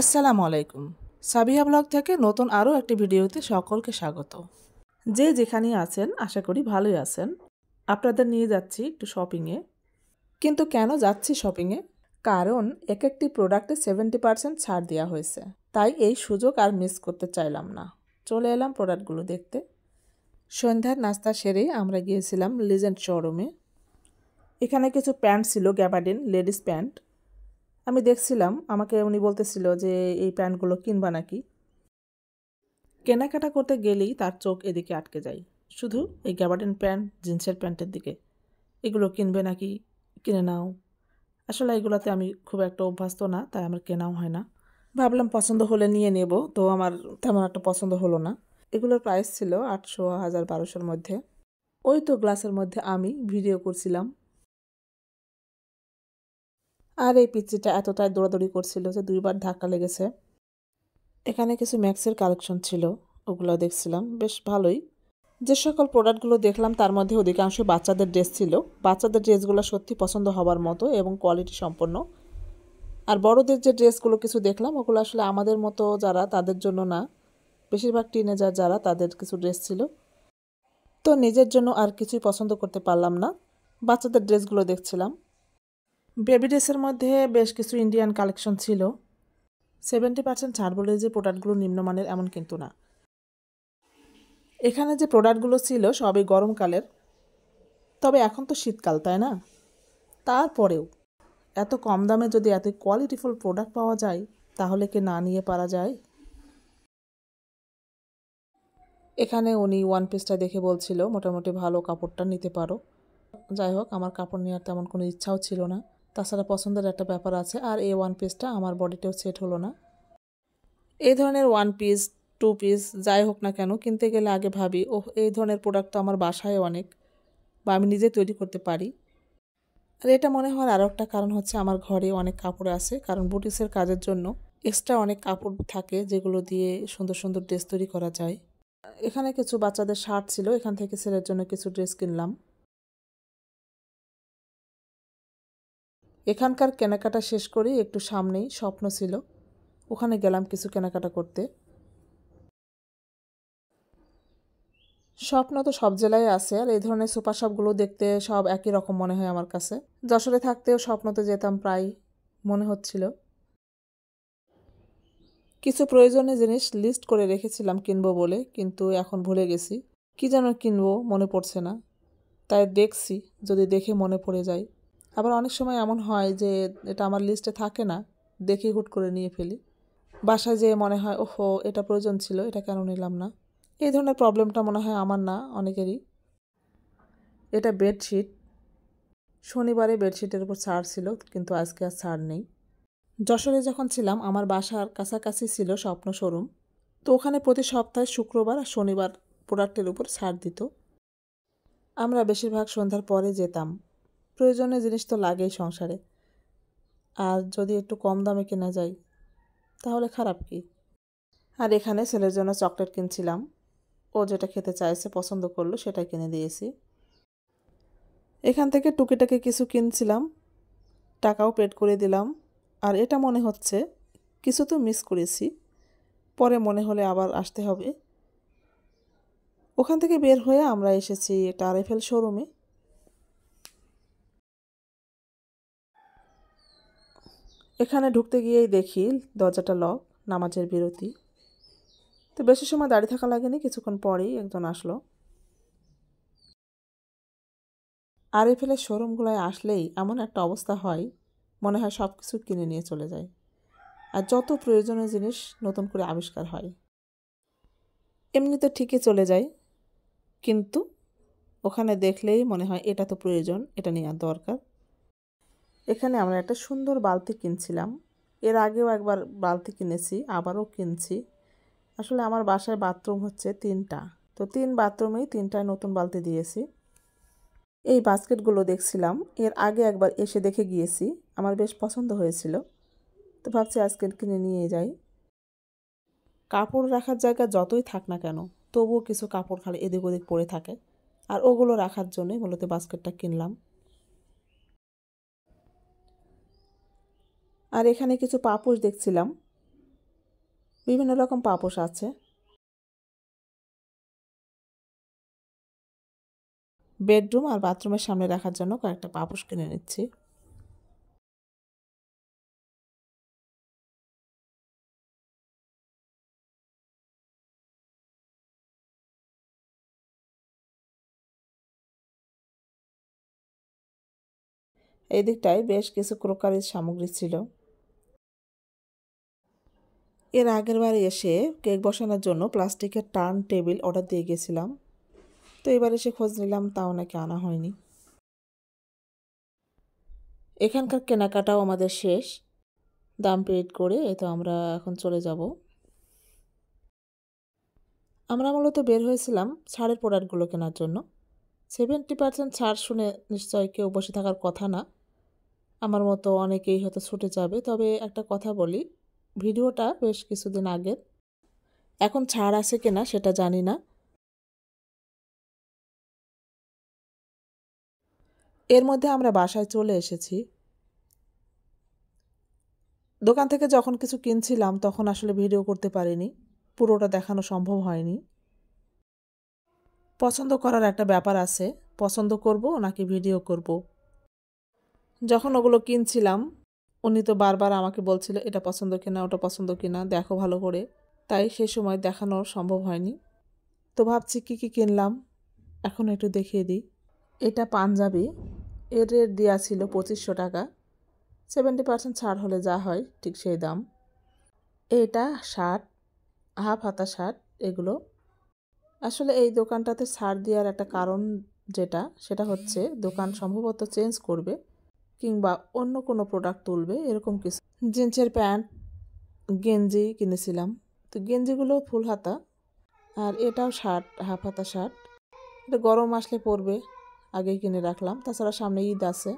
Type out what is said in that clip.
আসসালামু আলাইকুম সাবিহা ব্লগ থেকে নতুন আরও একটি ভিডিওতে সকলকে স্বাগত যে যেখানে আছেন আশা করি ভালোই আছেন আপনাদের নিয়ে যাচ্ছি একটু শপিংয়ে কিন্তু কেন যাচ্ছি শপিংয়ে কারণ এক একটি প্রোডাক্টে সেভেন্টি পার্সেন্ট ছাড় দেওয়া হয়েছে তাই এই সুযোগ আর মিস করতে চাইলাম না চলে এলাম প্রোডাক্টগুলো দেখতে সন্ধ্যার নাস্তা সেরে আমরা গিয়েছিলাম লিজেন্ড শোরুমে এখানে কিছু প্যান্ট ছিল গ্যাবাডিন লেডিস প্যান্ট আমি দেখছিলাম আমাকে উনি বলতেছিল যে এই প্যান্টগুলো কিনবা নাকি কেনাকাটা করতে গেলেই তার চোখ এদিকে আটকে যায় শুধু এই গ্যাবার্ডিন প্যান্ট জিন্সের প্যান্টের দিকে এগুলো কিনবে নাকি কিনে নাও আসলে এগুলোতে আমি খুব একটা অভ্যস্ত না তাই আমার কেনাও হয় না ভাবলাম পছন্দ হলে নিয়ে নেব তো আমার তেমন একটা পছন্দ হলো না এগুলোর প্রাইস ছিল আটশো হাজার বারোশোর মধ্যে ওই তো গ্লাসের মধ্যে আমি ভিডিও করছিলাম আর এই পিচিটা এতটাই দৌড়াদৌড়ি করছিল যে দুইবার ধাক্কা লেগেছে এখানে কিছু ম্যাক্সের কালেকশন ছিল ওগুলো দেখছিলাম বেশ ভালোই যে সকল প্রোডাক্টগুলো দেখলাম তার মধ্যে অধিকাংশ বাচ্চাদের ড্রেস ছিল বাচ্চাদের ড্রেসগুলো সত্যি পছন্দ হবার মতো এবং কোয়ালিটি সম্পন্ন আর বড়দের যে ড্রেসগুলো কিছু দেখলাম ওগুলো আসলে আমাদের মতো যারা তাদের জন্য না বেশিরভাগ টিনেজার যারা তাদের কিছু ড্রেস ছিল তো নিজের জন্য আর কিছুই পছন্দ করতে পারলাম না বাচ্চাদের ড্রেসগুলো দেখছিলাম বেবি ড্রেসের মধ্যে বেশ কিছু ইন্ডিয়ান কালেকশন ছিল সেভেন্টি পার্সেন্ট ছাড় বলে যে প্রোডাক্টগুলো নিম্নমানের এমন কিন্তু না এখানে যে প্রোডাক্টগুলো ছিল সবই গরমকালের তবে এখন তো শীতকাল তাই না তারপরেও এত কম দামে যদি এত কোয়ালিটিফুল প্রোডাক্ট পাওয়া যায় তাহলে কি না নিয়ে পারা যায় এখানে উনি ওয়ান পিসটা দেখে বলছিল মোটামুটি ভালো কাপড়টা নিতে পারো যাই হোক আমার কাপড় নেওয়ার তেমন কোনো ইচ্ছাও ছিল না তাছাড়া পছন্দের একটা ব্যাপার আছে আর এই ওয়ান পিসটা আমার বডিতেও সেট হলো না এই ধরনের ওয়ান পিস টু পিস যাই হোক না কেন কিনতে গেলে আগে ভাবি ও এই ধরনের প্রোডাক্ট তো আমার বাসায় অনেক বা আমি নিজে তৈরি করতে পারি আর এটা মনে হওয়ার আরও একটা কারণ হচ্ছে আমার ঘরে অনেক কাপড় আছে কারণ বুটিক্সের কাজের জন্য এক্সট্রা অনেক কাপড় থাকে যেগুলো দিয়ে সুন্দর সুন্দর ড্রেস তৈরি করা যায় এখানে কিছু বাচ্চাদের শার্ট ছিল এখান থেকে ছেলের জন্য কিছু ড্রেস কিনলাম এখানকার কেনাকাটা শেষ করে একটু সামনেই স্বপ্ন ছিল ওখানে গেলাম কিছু কেনাকাটা করতে স্বপ্ন তো সব জেলায় আছে আর এই ধরনের সুপার শপগুলো দেখতে সব একই রকম মনে হয় আমার কাছে যশোরে থাকতেও স্বপ্নতে যেতাম প্রায় মনে হচ্ছিল কিছু প্রয়োজনীয় জিনিস লিস্ট করে রেখেছিলাম কিনবো বলে কিন্তু এখন ভুলে গেছি কি যেন কিনবো মনে পড়ছে না তাই দেখছি যদি দেখে মনে পড়ে যায় আবার অনেক সময় এমন হয় যে এটা আমার লিস্টে থাকে না দেখি হুট করে নিয়ে ফেলি বাসায় যেয়ে মনে হয় ওহো এটা প্রয়োজন ছিল এটা কেন নিলাম না এই ধরনের প্রবলেমটা মনে হয় আমার না অনেকেরই এটা বেডশিট শনিবারে বেডশিটের উপর ছাড় ছিল কিন্তু আজকে আর ছাড় নেই যশোরে যখন ছিলাম আমার বাসার কাছাকাছি ছিল স্বপ্ন শোরুম তো ওখানে প্রতি সপ্তাহে শুক্রবার আর শনিবার প্রোডাক্টের উপর ছাড় দিত আমরা বেশিরভাগ সন্ধ্যার পরে যেতাম প্রয়োজনীয় জিনিস তো লাগেই সংসারে আর যদি একটু কম দামে কেনা যায় তাহলে খারাপ কি আর এখানে ছেলের জন্য চকলেট কিনছিলাম ও যেটা খেতে চাইছে পছন্দ করলো সেটাই কিনে দিয়েছি এখান থেকে টুকিটাকে কিছু কিনছিলাম টাকাও পেড করে দিলাম আর এটা মনে হচ্ছে কিছু তো মিস করেছি পরে মনে হলে আবার আসতে হবে ওখান থেকে বের হয়ে আমরা এসেছি একটা আরএফএল শোরুমে এখানে ঢুকতে গিয়েই দেখি দরজাটা লক নামাজের বিরতি তো বেশি সময় দাঁড়িয়ে থাকা লাগেনি কিছুক্ষণ পরেই একজন আসলো আর ফেলে শোরুমগুলোয় আসলেই এমন একটা অবস্থা হয় মনে হয় সব কিছু কিনে নিয়ে চলে যায় আর যত প্রয়োজনীয় জিনিস নতুন করে আবিষ্কার হয় এমনিতে ঠিকই চলে যায় কিন্তু ওখানে দেখলেই মনে হয় এটা তো প্রয়োজন এটা নেওয়ার দরকার এখানে আমরা একটা সুন্দর বালতি কিনছিলাম এর আগেও একবার বালতি কিনেছি আবারও কিনছি আসলে আমার বাসায় বাথরুম হচ্ছে তিনটা তো তিন বাথরুমেই তিনটায় নতুন বালতি দিয়েছি এই বাস্কেটগুলো দেখছিলাম এর আগে একবার এসে দেখে গিয়েছি আমার বেশ পছন্দ হয়েছিল তো ভাবছি আজকে কিনে নিয়ে যাই কাপড় রাখার জায়গা যতই থাক না কেন তবুও কিছু কাপড় খালি এদিক ওদিক পড়ে থাকে আর ওগুলো রাখার জন্যই মূলত বাস্কেটটা কিনলাম আর এখানে কিছু পাপোশ দেখছিলাম বিভিন্ন রকম পাপোশ আছে বেডরুম আর বাথরুমের সামনে রাখার জন্য কয়েকটা পাপোশ কিনে নিচ্ছি এই দিকটায় বেশ কিছু ক্রোকারির সামগ্রী ছিল এর আগের বারে এসে কেক বসানোর জন্য প্লাস্টিকের টার্ন টেবিল অর্ডার দিয়ে গেছিলাম তো এবার এসে খোঁজ নিলাম তাও নাকি আনা হয়নি এখানকার কেনাকাটাও আমাদের শেষ দাম পেড করে তো আমরা এখন চলে যাব আমরা মূলত বের হয়েছিলাম ছাড়ের প্রোডাক্টগুলো কেনার জন্য সেভেন্টি পার্সেন্ট ছাড় শুনে নিশ্চয় কেউ বসে থাকার কথা না আমার মতো অনেকেই হয়তো ছুটে যাবে তবে একটা কথা বলি ভিডিওটা বেশ কিছুদিন আগের এখন ছাড় আছে কিনা সেটা জানি না এর মধ্যে আমরা বাসায় চলে এসেছি দোকান থেকে যখন কিছু কিনছিলাম তখন আসলে ভিডিও করতে পারিনি পুরোটা দেখানো সম্ভব হয়নি পছন্দ করার একটা ব্যাপার আছে পছন্দ করব নাকি ভিডিও করব যখন ওগুলো কিনছিলাম উনি তো বারবার আমাকে বলছিল এটা পছন্দ কিনা ওটা পছন্দ কিনা দেখো ভালো করে তাই সে সময় দেখানো সম্ভব হয়নি তো ভাবছি কি কি কিনলাম এখন একটু দেখিয়ে দিই এটা পাঞ্জাবি এর রেট দেওয়া ছিল পঁচিশশো টাকা সেভেন্টি পার্সেন্ট ছাড় হলে যা হয় ঠিক সেই দাম এটা শার্ট হাফ হাতা শার্ট এগুলো আসলে এই দোকানটাতে ছাড় দেওয়ার একটা কারণ যেটা সেটা হচ্ছে দোকান সম্ভবত চেঞ্জ করবে কিংবা অন্য কোনো প্রোডাক্ট তুলবে এরকম কিছু জিন্সের প্যান্ট গেঞ্জি কিনেছিলাম তো গেঞ্জিগুলো ফুল হাতা আর এটাও শার্ট হাফ হাতা শার্ট এটা গরম আসলে পরবে আগেই কিনে রাখলাম তাছাড়া সামনে ঈদ আছে